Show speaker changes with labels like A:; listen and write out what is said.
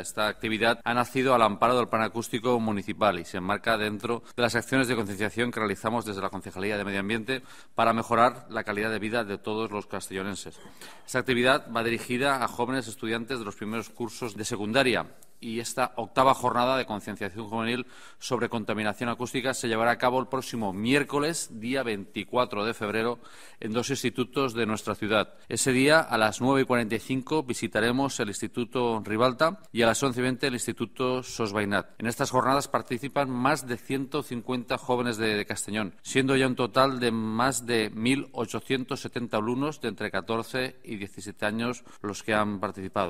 A: Esta actividad ha nacido al amparo del plan acústico municipal y se enmarca dentro de las acciones de concienciación que realizamos desde la Concejalía de Medio Ambiente para mejorar la calidad de vida de todos los castellonenses. Esta actividad va dirigida a jóvenes estudiantes de los primeros cursos de secundaria y esta octava jornada de concienciación juvenil sobre contaminación acústica se llevará a cabo el próximo miércoles, día 24 de febrero, en dos institutos de nuestra ciudad. Ese día, a las 9.45, y visitaremos el Instituto Ribalta y a las 11.20 el Instituto Sosbainat. En estas jornadas participan más de 150 jóvenes de, Castañón, Castellón, siendo ya un total de más de 1.870 alumnos de entre 14 y 17 años los que han participado.